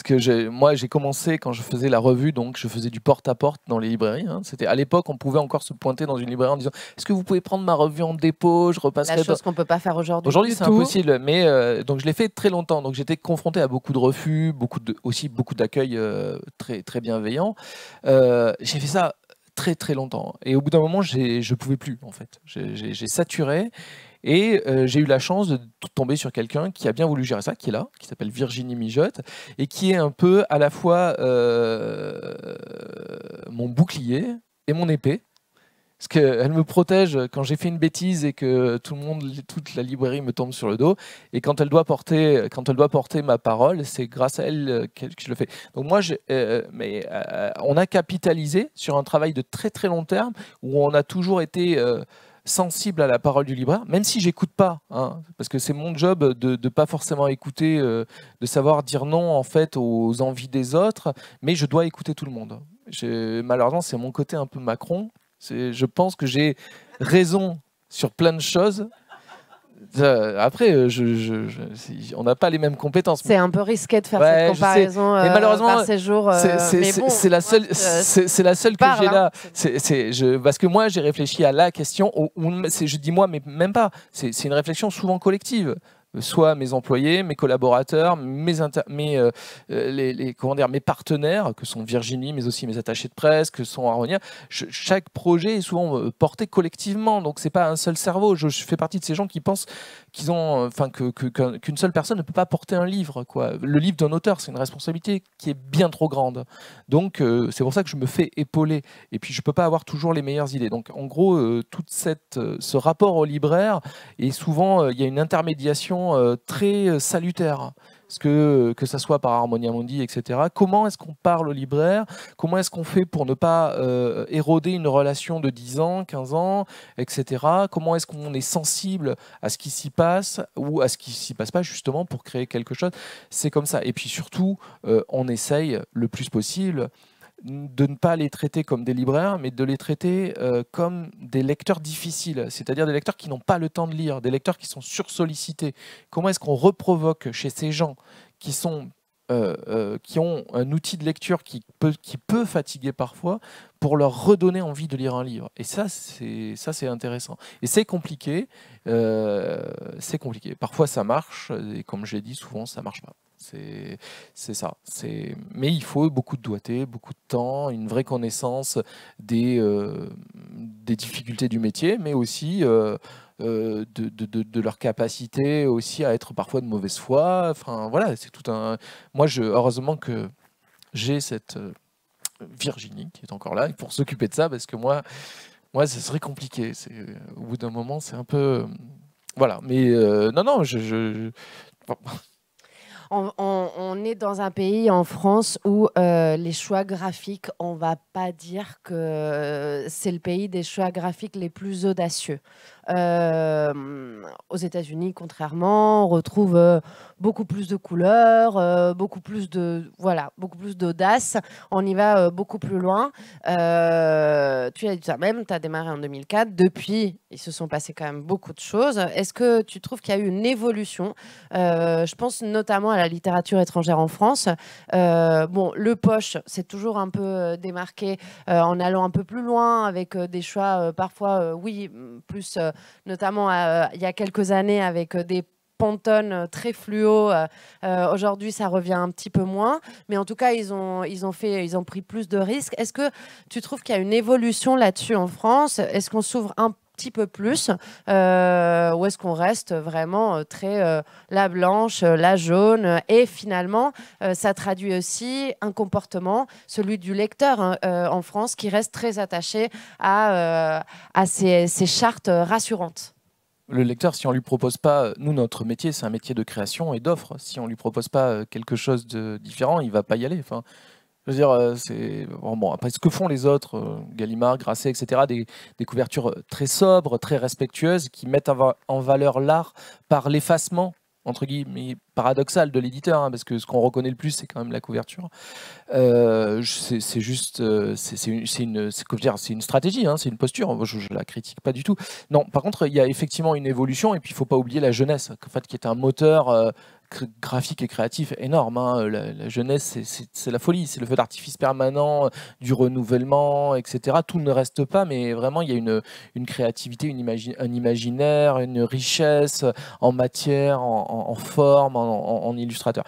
B: parce que moi, j'ai commencé quand je faisais la revue, donc je faisais du porte-à-porte dans les librairies. Hein. C'était à l'époque, on pouvait encore se pointer dans une librairie en disant Est-ce que vous pouvez prendre ma revue en dépôt Je repasserai. La chose qu'on
A: peut pas faire aujourd'hui. Aujourd'hui, c'est impossible.
B: Mais euh, donc, je l'ai fait très longtemps. Donc, j'étais confronté à beaucoup de refus, beaucoup aussi beaucoup d'accueil euh, très très bienveillant. Euh, j'ai fait ça très très longtemps. Et au bout d'un moment, je pouvais plus en fait. J'ai saturé et euh, j'ai eu la chance de tomber sur quelqu'un qui a bien voulu gérer ça, qui est là, qui s'appelle Virginie Mijotte, et qui est un peu à la fois euh, mon bouclier et mon épée. Parce qu'elle me protège quand j'ai fait une bêtise et que tout le monde, toute la librairie me tombe sur le dos. Et quand elle doit porter, quand elle doit porter ma parole, c'est grâce à elle euh, que je le fais. Donc moi, je, mais, on a capitalisé sur un travail de très très long terme où on a toujours été sensible à la parole du libraire, même si j'écoute pas, hein, parce que c'est mon job de ne pas forcément écouter, euh, de savoir dire non en fait aux envies des autres, mais je dois écouter tout le monde. Malheureusement, c'est mon côté un peu Macron. Je pense que j'ai raison sur plein de choses, après, euh, je, on n'a pas les mêmes compétences. C'est
A: un peu risqué de faire cette comparaison euh, malheureusement, ces jours. Euh, c'est la
B: seule, c'est la seule que j'ai là. Hein. parce que moi j'ai réfléchi à la question. je dis moi, mais même pas. C'est une réflexion souvent collective. Euh, soit mes employés, mes collaborateurs, mes, euh, euh, les, comment dire, mes partenaires, que sont Virginie, mais aussi mes attachés de presse, que sont Aronia. chaque projet est souvent porté collectivement, donc c'est pas un seul cerveau. Je, fais partie de ces gens qui pensent qu'ils ont, enfin, qu'une que, qu'une seule personne ne peut pas porter un livre. Quoi. Le livre d'un auteur, c'est une responsabilité qui est bien trop grande. Donc c'est pour ça que je me fais épauler. Et puis je peux pas avoir toujours les meilleures idées. Donc en gros, toute cette, ce rapport au libraire, et souvent il y a une intermédiation euh, très euh, salutaires. ce que, euh, que ça soit par Harmonia Mundi, etc. Comment est-ce qu'on parle au libraire Comment est-ce qu'on fait pour ne pas éroder une relation de 10 ans, 15 ans, etc. Comment est-ce qu'on est sensible à ce qui s'y passe ou à ce qui s'y passe pas justement pour créer quelque chose C'est comme ça. Et puis surtout, on essaye le plus possible de ne pas les traiter comme des libraires, mais de les traiter euh, comme des lecteurs difficiles, c'est-à-dire des lecteurs qui n'ont pas le temps de lire, des lecteurs qui sont sursollicités. Comment est-ce qu'on reprovoque chez ces gens qui sont euh, euh, qui ont un outil de lecture qui peut, qui peut fatiguer parfois pour leur redonner envie de lire un livre. Et ça, c'est ça, c'est intéressant. Et c'est compliqué. c'est compliqué. Parfois, ça marche. Et comme j'ai dit, souvent, ça marche pas. C'est ça. Mais il faut beaucoup de doigté, beaucoup de temps, une vraie connaissance des, euh, des difficultés du métier, mais aussi euh, euh, de, leur capacité aussi à être parfois de mauvaise foi. Enfin, voilà, c'est tout un. Moi, je, heureusement que j'ai cette Virginie qui est encore là pour s'occuper de ça, parce que moi, moi, ce serait compliqué. Au bout d'un moment, c'est un peu. Voilà, mais non, non, je, je
A: on, est dans un pays en France où euh, les choix graphiques, on va pas dire que euh, c'est le pays des choix graphiques les plus audacieux aux États-Unis, contrairement, on retrouve beaucoup plus de couleurs, beaucoup plus de voilà, beaucoup plus d'audace. On y va beaucoup plus loin. tu as dit ça même tu as démarré en 2004. Depuis, il se sont passés quand même beaucoup de choses. Est-ce que tu trouves qu'il y a eu une évolution Je pense notamment à la littérature étrangère en France. bon, le poche, c'est toujours un peu démarqué en allant un peu plus loin avec des choix parfois, oui, mmh, plus notamment euh, il y a quelques années avec euh, des pantones euh, très fluo. Aujourd'hui, ça revient un petit peu moins, mais en tout cas, ils ont, ils ont, fait, ils ont pris plus de risques. Est-ce que tu trouves qu'il y a une évolution là-dessus en France Est-ce qu'on s'ouvre un petit peu plus euh, Où est-ce qu'on reste vraiment euh, très euh, la blanche, la jaune Et finalement, ça traduit aussi un comportement, celui du lecteur hein, en France, qui reste très attaché à, à ces, chartes rassurantes
B: le lecteur, si on lui propose pas, nous notre métier c'est un métier de création et d'offre. Si on lui propose pas quelque chose de différent, il va pas y aller. Enfin, je veux dire, euh, c'est Après, ce que font les autres, euh, Gallimard, Grasset, etc., des, couvertures euh, très sobres, très respectueuses, qui mettent en valeur l'art par l'effacement entre guillemets paradoxal de l'éditeur, hein, parce que ce qu'on reconnaît le plus, c'est quand même la couverture. c'est juste, c'est une, une, une, stratégie, hein, c'est une posture. Je, ne la critique pas du tout. Non, par contre, il y a effectivement une évolution, et puis il ne faut pas oublier la jeunesse, en fait, qui est un moteur graphique et créatif énorme. Hein. La, jeunesse, c'est la folie, c'est le feu d'artifice permanent, du renouvellement, etc. Tout ne reste pas, mais vraiment, il y a une, une créativité, une un imaginaire, une richesse en matière, en, forme, en, en illustrateur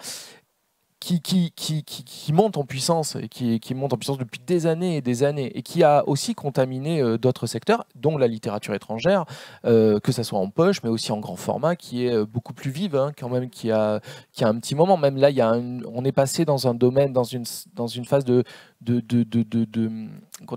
B: qui, qui, qui, monte en puissance, et qui, monte en puissance depuis des années et des années, et qui a aussi contaminé euh, d'autres secteurs, dont la littérature étrangère, euh, que ce soit en poche, mais aussi en grand format, qui est euh, beaucoup plus vive, hein, quand même, qui a, qui a un petit moment. Même là, y on est passé dans un domaine, dans une, dans une phase de de,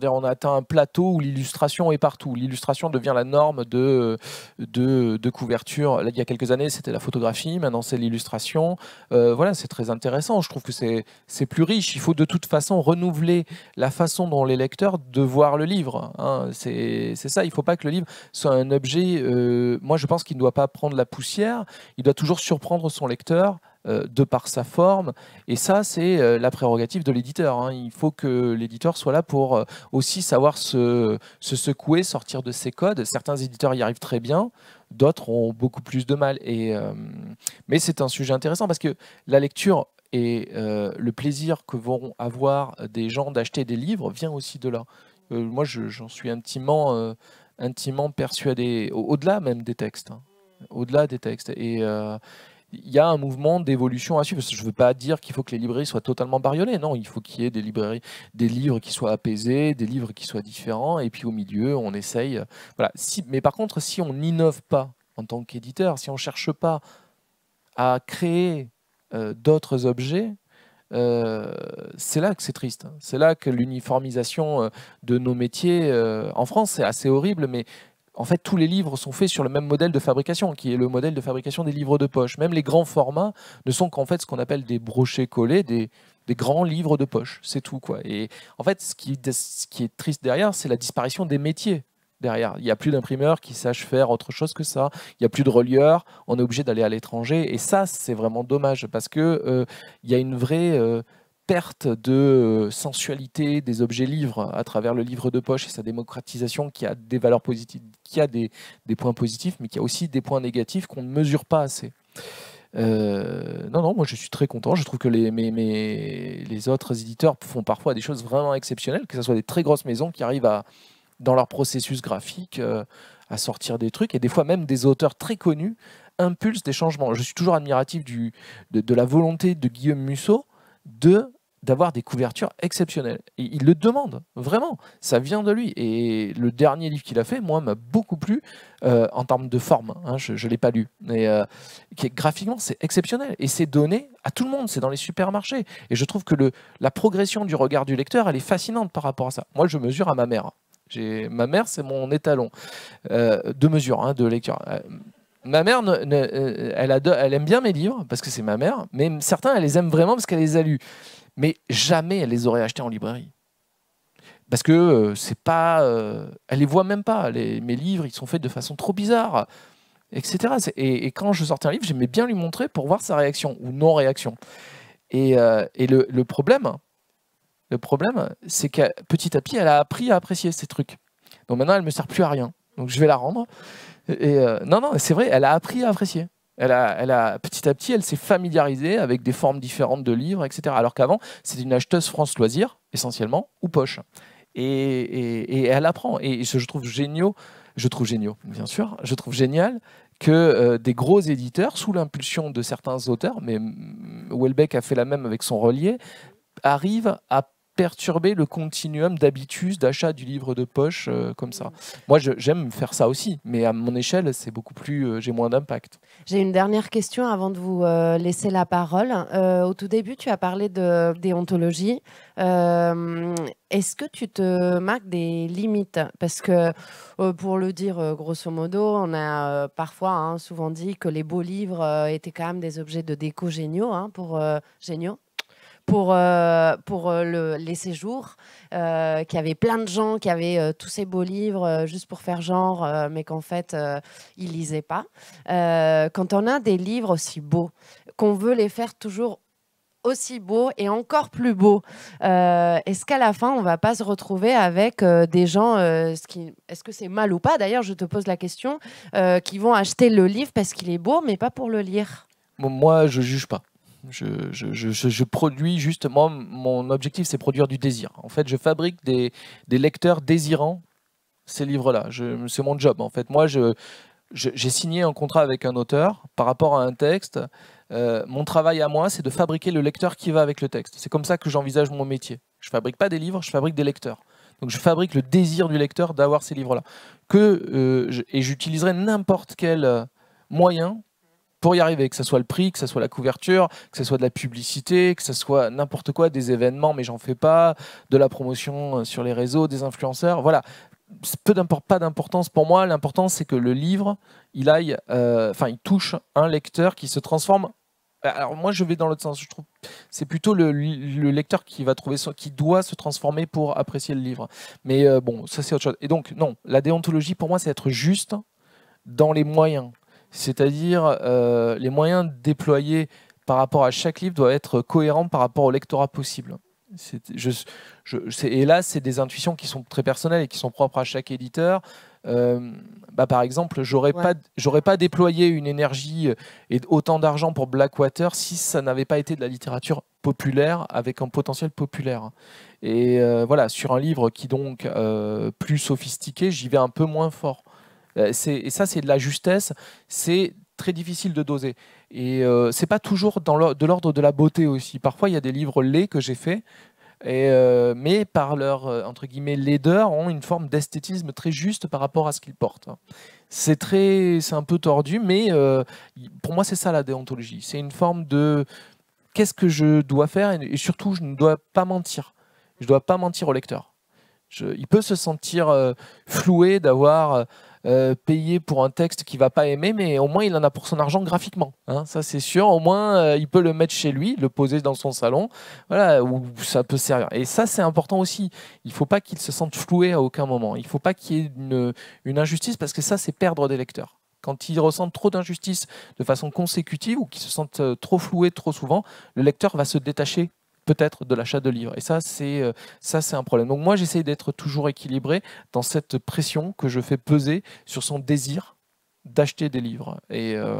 B: on a atteint un plateau où l'illustration est partout. L'illustration devient la norme de, de, couverture. il y a quelques années, c'était la photographie, maintenant c'est l'illustration. Euh, voilà, c'est très intéressant. Je trouve que c'est plus riche. Il faut de toute façon renouveler la façon dont les lecteurs de voir le livre. Hein. C'est ça, il ne faut pas que le livre soit un objet... Euh, moi, je pense qu'il ne doit pas prendre la poussière, il doit toujours surprendre son lecteur euh, de par sa forme. Et ça, c'est euh, la prérogative de l'éditeur. Hein. Il faut que l'éditeur soit là pour euh, aussi savoir se, secouer, sortir de ses codes. Certains éditeurs y arrivent très bien d'autres ont beaucoup plus de mal. Et, mais c'est un sujet intéressant parce que la lecture et le plaisir que vont avoir des gens d'acheter des livres vient aussi de là. moi, j'en suis intimement, intimement persuadé, au-delà même des textes. Hein. au-delà des textes. Et, il y a un mouvement d'évolution à suivre. je ne veux pas dire qu'il faut que les librairies soient totalement bariolées. Non, il faut qu'il y ait des librairies, des livres qui soient apaisés, des livres qui soient différents. Et puis au milieu, on essaye. Euh, voilà. Si, mais par contre, si on n'innove pas en tant qu'éditeur, si on ne cherche pas à créer euh, d'autres objets, euh, c'est là que c'est triste. C'est là que l'uniformisation de nos métiers en France, c'est assez horrible, mais en fait, tous les livres sont faits sur le même modèle de fabrication, qui est le modèle de fabrication des livres de poche. Même les grands formats ne sont qu'en fait ce qu'on appelle des brochets collés, des, grands livres de poche. C'est tout, quoi. Et en fait, ce qui, ce qui est triste derrière, c'est la disparition des métiers derrière. Il n'y a plus d'imprimeurs qui sachent faire autre chose que ça. Il n'y a plus de relieurs. On est obligé d'aller à l'étranger. Et ça, c'est vraiment dommage parce qu'il euh, y a une vraie euh, perte de euh, sensualité des objets livres à travers le livre de poche et sa démocratisation qui a des valeurs positives, qui a des, des points positifs, mais qui a aussi des points négatifs qu'on ne mesure pas assez. Euh, non, non, moi je suis très content. Je trouve que les, mes, les autres éditeurs font parfois des choses vraiment exceptionnelles, que ce soit des très grosses maisons qui arrivent à, dans leur processus graphique euh, à sortir des trucs, et des fois même des auteurs très connus impulsent des changements. Je suis toujours admiratif du, de, de la volonté de Guillaume Musso de d'avoir des couvertures exceptionnelles. il le demande, vraiment. Ça vient de lui. Et le dernier livre qu'il a fait, moi, m'a beaucoup plu euh, en termes de forme. Hein. je ne l'ai pas lu. Mais euh, graphiquement, c'est exceptionnel. Et c'est donné à tout le monde. C'est dans les supermarchés. Et je trouve que la progression du regard du lecteur, elle est fascinante par rapport à ça. Moi, je mesure à ma mère. Ma mère, c'est mon étalon euh, de mesure, hein, de lecture. Ma mère, euh, elle, aime bien mes livres parce que c'est ma mère, mais certains, elle les aime vraiment parce qu'elle les a lus. Mais jamais elle les aurait achetés en librairie. Parce que euh, c'est pas. Euh, elle les voit même pas. mes livres, ils sont faits de façon trop bizarre, etc. Et, quand je sortais un livre, j'aimais bien lui montrer pour voir sa réaction ou non-réaction. Et, le, problème, le problème, c'est que petit à petit, elle a appris à apprécier ces trucs. Donc maintenant, elle me sert plus à rien. Donc je vais la rendre. Euh, non, non, c'est vrai, elle a appris à apprécier. Elle elle a, petit à petit, elle s'est familiarisée avec des formes différentes de livres, etc. Alors qu'avant, c'était une acheteuse France Loisirs, essentiellement, ou poche. Et, elle apprend. Et je, trouve géniaux, je trouve géniaux, bien sûr, je trouve génial que euh, des gros éditeurs, sous l'impulsion de certains auteurs, mais Houellebecq mm, a fait la même avec son relier, arrivent à perturber le continuum d'habitus d'achat du livre de poche euh, comme ça. Moi, j'aime faire ça aussi, mais à mon échelle, c'est beaucoup plus, euh, j'ai moins d'impact.
A: J'ai une dernière question avant de vous euh, laisser la parole. au tout début, tu as parlé de déontologie. Est-ce que tu te marques des limites Parce que, pour le dire grosso modo, on a parfois hein, souvent dit que les beaux livres étaient quand même des objets de déco géniaux, hein, pour, géniaux pour, euh, pour euh, le, les séjours, euh, qu'il y avait plein de gens qui avaient tous ces beaux livres juste pour faire genre, mais qu'en fait, ils lisaient pas. quand on a des livres aussi beaux, qu'on veut les faire toujours aussi beaux et encore plus beaux Est-ce qu'à la fin, on va pas se retrouver avec des gens, est-ce que c'est mal ou pas D'ailleurs, je te pose la question, qui vont acheter le livre parce qu'il est beau, mais pas pour le lire
B: Moi, je juge pas. Je, produis justement, mon objectif c'est produire du désir. En fait, je fabrique des, lecteurs désirants ces livres-là. C'est mon job en fait. Moi, j'ai signé un contrat avec un auteur par rapport à un texte. Euh, mon travail à moi, c'est de fabriquer le lecteur qui va avec le texte. C'est comme ça que j'envisage mon métier. Je fabrique pas des livres, je fabrique des lecteurs. Donc je fabrique le désir du lecteur d'avoir ces livres-là. Euh, et j'utiliserai n'importe quel euh, moyen pour y arriver, que ce soit le prix, que ce soit la couverture, que ce soit de la publicité, que ce soit n'importe quoi, des événements, mais j'en fais pas, de la promotion euh, sur les réseaux, des influenceurs, voilà. Peu d'importe pas d'importance pour moi. L'important, c'est que le livre, il aille, euh, enfin, il touche un lecteur qui se transforme bah, alors moi je vais dans l'autre sens. Je trouve c'est plutôt le, lecteur qui va trouver qui doit se transformer pour apprécier le livre. Mais euh, bon, ça c'est autre chose. Et donc non, la déontologie pour moi c'est être juste dans les moyens c'est-à-dire euh, les moyens déployés par rapport à chaque livre doivent être cohérents par rapport au lectorat possible. et là, c'est des intuitions qui sont très personnelles et qui sont propres à chaque éditeur. Euh, bah, par exemple, j'aurais n'aurais pas, déployé une énergie euh, et autant d'argent pour Blackwater si ça n'avait pas été de la littérature populaire avec un potentiel populaire. Et voilà, sur un livre qui donc plus sophistiqué, j'y vais un peu moins fort. Euh, et ça, c'est de la justesse, c'est très difficile de doser. Et ce euh, c'est pas toujours dans de l'ordre de la beauté aussi. Parfois, il y a des livres laids que j'ai faits, euh, mais par leur entre guillemets laideur, ont une forme d'esthétisme très juste par rapport à ce qu'ils portent. C'est très, c'est un peu tordu, mais pour moi, c'est ça la déontologie. C'est une forme de qu'est-ce que je dois faire et surtout, je ne dois pas mentir. Je dois pas mentir au lecteur. il peut se sentir floué d'avoir euh, payer pour un texte qu'il va pas aimer, mais au moins il en a pour son argent graphiquement. Hein. ça c'est sûr. Au moins euh, il peut le mettre chez lui, le poser dans son salon, voilà où ça peut servir. Et ça c'est important aussi. Il faut pas qu'il se sente floué à aucun moment. Il faut pas qu'il y ait une, injustice parce que ça c'est perdre des lecteurs quand ils ressentent trop d'injustice de façon consécutive ou qu'ils se sentent euh, trop floués trop souvent, le lecteur va se détacher peut-être de l'achat de livres. Et ça, c'est euh, ça, c'est un problème. Donc moi, j'essaye d'être toujours équilibré dans cette pression que je fais peser sur son désir d'acheter des livres. Et euh,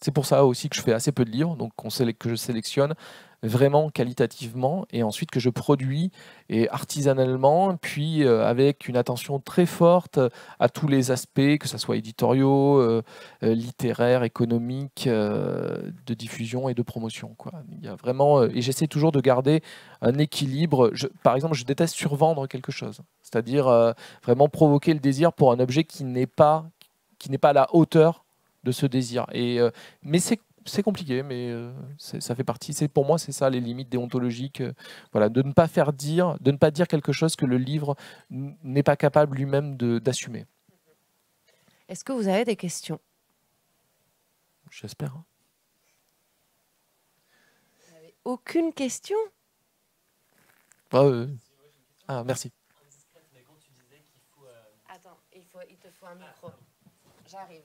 B: c'est pour ça aussi que je fais assez peu de livres, donc que je sélectionne vraiment qualitativement et ensuite que je produis et artisanalement, puis euh, avec une attention très forte à tous les aspects, que ce soit éditoriaux, euh, euh, littéraires, économiques, de diffusion et de promotion. Quoi. Il y a vraiment, et j'essaie toujours de garder un équilibre. Je, par exemple, je déteste survendre quelque chose, c'est-à-dire vraiment provoquer le désir pour un objet qui n'est pas, qui n'est pas à la hauteur de ce désir. Et, mais c'est c'est compliqué, mais euh, ça fait partie. C'est pour moi, c'est ça les limites déontologiques. Euh, voilà, de ne pas faire dire, de ne pas dire quelque chose que le livre n'est pas capable lui-même d'assumer.
A: Est-ce que vous avez des questions J'espère. Hein. aucune question
B: ah, euh, ah, merci. Attends, il te faut un micro. J'arrive.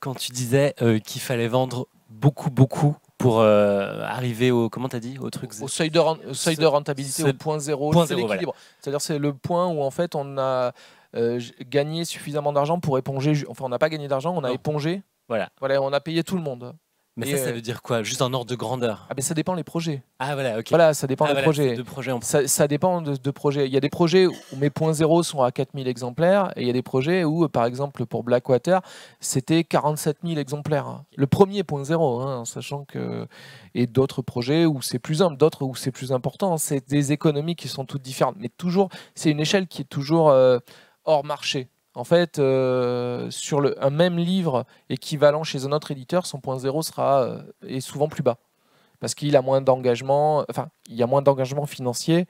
B: quand tu disais euh, qu'il fallait vendre beaucoup, beaucoup pour euh, arriver au comment t'as dit au truc au seuil de, au rentabilité au point zéro, c'est l'équilibre. C'est-à-dire c'est le point où en fait on a euh, gagné suffisamment d'argent pour éponger. Enfin, on n'a pas gagné d'argent, on a épongé. Voilà. Voilà, on a payé tout le monde. Mais ça, ça euh, veut dire quoi Juste en ordre de grandeur Ah, ça dépend les projets. Ah, voilà, ok. Voilà, ça dépend ah, des projets. ça, dépend de, projets. Il y a des projets où mes points zéro sont à 4000 exemplaires et il y a des projets où, par exemple, pour Blackwater, c'était 47 000 exemplaires. Le premier point zéro, hein, sachant que. Et d'autres projets où c'est plus simple, d'autres où c'est plus important. C'est des économies qui sont toutes différentes. Mais toujours, c'est une échelle qui est toujours euh, hors marché en fait, euh, sur le, un même livre équivalent chez un autre éditeur, son point zéro sera euh, est souvent plus bas parce qu'il a moins d'engagement, enfin, il y a moins d'engagement financier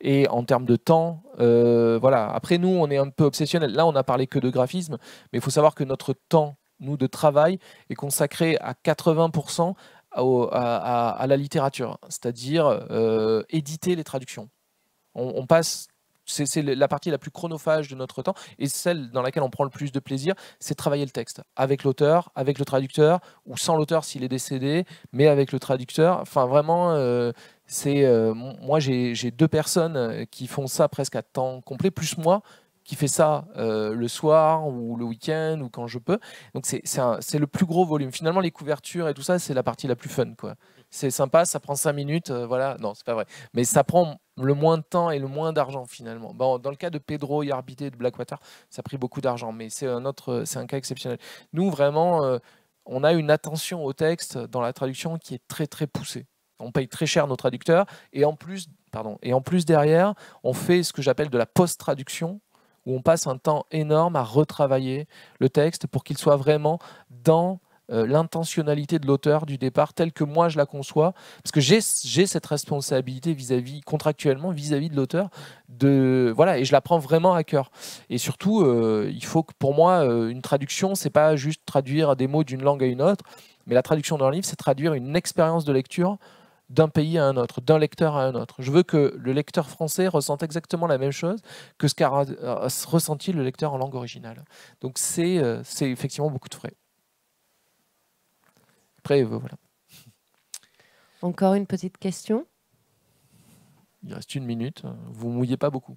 B: et en termes de temps, euh, voilà. Après, nous, on est un peu obsessionnel. Là, on a parlé que de graphisme, mais il faut savoir que notre temps, nous, de travail, est consacré à 80% à, la littérature, c'est-à-dire éditer les traductions. On, on passe c'est la partie la plus chronophage de notre temps et celle dans laquelle on prend le plus de plaisir, c'est travailler le texte avec l'auteur, avec le traducteur ou sans l'auteur s'il est décédé, mais avec le traducteur. Enfin, vraiment, euh, c'est euh, moi j'ai deux personnes euh, qui font ça presque à temps complet, plus moi qui fait ça le soir ou le week-end ou quand je peux. Donc c'est le plus gros volume. Finalement, les couvertures et tout ça, c'est la partie la plus fun, quoi c'est sympa, ça prend cinq minutes, euh, voilà. Non, c'est pas vrai. Mais ça prend le moins de temps et le moins d'argent finalement. Bon, dans le cas de Pedro Yarbité de Blackwater, ça a pris beaucoup d'argent, mais c'est un autre, c'est un cas exceptionnel. Nous, vraiment, euh, on a une attention au texte dans la traduction qui est très très poussée. On paye très cher nos traducteurs et en plus, pardon, et en plus derrière, on fait ce que j'appelle de la post-traduction où on passe un temps énorme à retravailler le texte pour qu'il soit vraiment dans euh, l'intentionnalité de l'auteur du départ telle que moi je la conçois, parce que j'ai cette responsabilité vis-à-vis contractuellement vis-à-vis de l'auteur, de voilà et je la prends vraiment à cœur. Et surtout, euh, il faut que pour moi euh, une traduction, c'est pas juste traduire des mots d'une langue à une autre, mais la traduction d'un livre, c'est traduire une expérience de lecture d'un pays à un autre, d'un lecteur à un autre. Je veux que le lecteur français ressente exactement la même chose que ce qu'a ressenti le lecteur en langue originale. Donc c'est effectivement beaucoup de frais. Après, euh, voilà.
A: Encore une petite question
B: Il reste une minute. Hein. Vous mouillez pas beaucoup.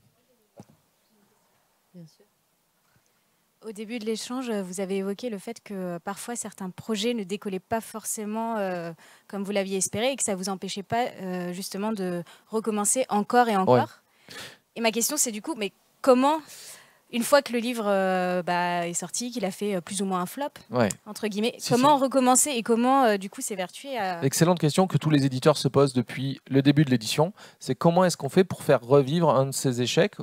B: Bien sûr. Au début de l'échange, vous avez évoqué le fait que euh, parfois certains projets ne décollaient pas forcément
A: euh, comme vous l'aviez espéré et que ça ne vous empêchait pas justement de recommencer encore et encore. Et ma question, c'est du coup, mais comment une fois que le livre euh,
B: bah, est sorti, qu'il a fait euh, plus ou moins un flop, entre guillemets, comment recommencer et comment euh, du coup s'évertuer à... Excellente question que tous les éditeurs se posent depuis le début de l'édition. C'est comment est-ce qu'on fait pour faire revivre un de ces échecs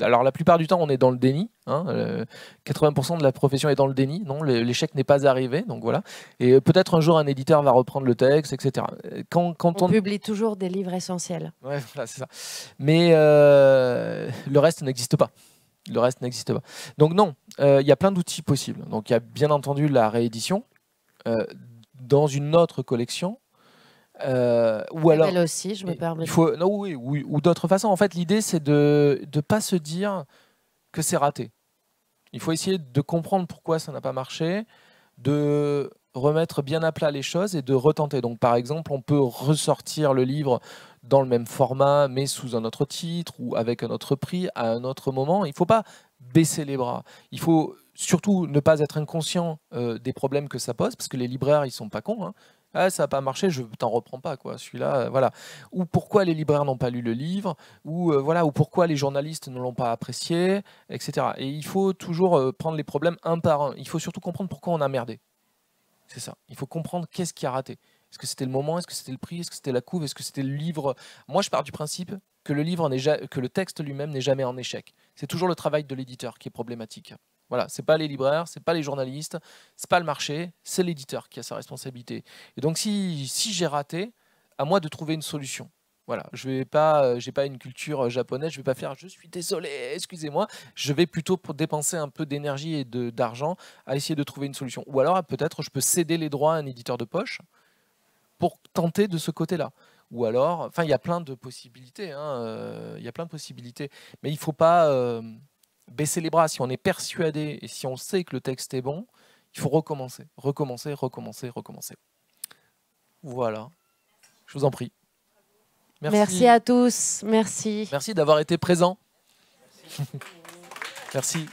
B: Alors la plupart du temps, on est dans le déni. 80% hein, de la profession est dans le déni. Non, l'échec n'est pas arrivé. Donc voilà. Et peut-être un jour un éditeur va reprendre le texte, etc. Quand, on, on, publie toujours des livres essentiels. Ouais, voilà, c'est ça. Mais le reste n'existe pas le reste n'existe pas. Donc non, euh, il y a plein d'outils possibles. Donc il y a bien entendu la réédition euh, dans une autre collection. Euh, ou alors, Elle aussi, je me permets. faut, oui, oui, ou d'autres façons. En fait, l'idée, c'est de ne pas se dire que c'est raté. Il faut essayer de comprendre pourquoi ça n'a pas marché, de remettre bien à plat les choses et de retenter. Donc, par exemple, on peut ressortir le livre dans le même format, mais sous un autre titre ou avec un autre prix à un autre moment. Il ne faut pas baisser les bras. Il faut surtout ne pas être inconscient euh, des problèmes que ça pose, parce que les libraires, ils sont pas cons. Hein. Ah, ça n'a pas marché, je t'en reprends pas, quoi. Celui-là, euh, voilà. Ou pourquoi les libraires n'ont pas lu le livre, ou euh, voilà, ou pourquoi les journalistes ne l'ont pas apprécié, etc. Et il faut toujours prendre les problèmes un par un. Il faut surtout comprendre pourquoi on a merdé. C'est ça. Il faut comprendre qu'est-ce qui a raté. Est-ce que c'était le moment Est-ce que c'était le prix Est-ce que c'était la couve Est-ce que c'était le livre Moi, je pars du principe que le livre que le texte lui-même n'est jamais en échec. C'est toujours le travail de l'éditeur qui est problématique. Voilà, c'est pas les libraires, c'est pas les journalistes, c'est pas le marché, c'est l'éditeur qui a sa responsabilité. Et donc si, j'ai raté, à moi de trouver une solution. Voilà, je n'ai pas, euh, pas une culture euh, japonaise, je vais pas faire, je suis désolé, excusez-moi. Je vais plutôt dépenser un peu d'énergie et d'argent à essayer de trouver une solution. Ou alors peut-être je peux céder les droits à un éditeur de poche pour tenter de ce côté-là. Ou alors, enfin, il y a plein de possibilités. Hein, euh, il y a plein de possibilités. Mais il ne faut pas euh, baisser les bras. Si on est persuadé et si on sait que le texte est bon, il faut recommencer, recommencer, recommencer, recommencer. Voilà. Je vous en prie. Merci,
A: à tous. Merci.
B: Merci d'avoir été présent. Merci.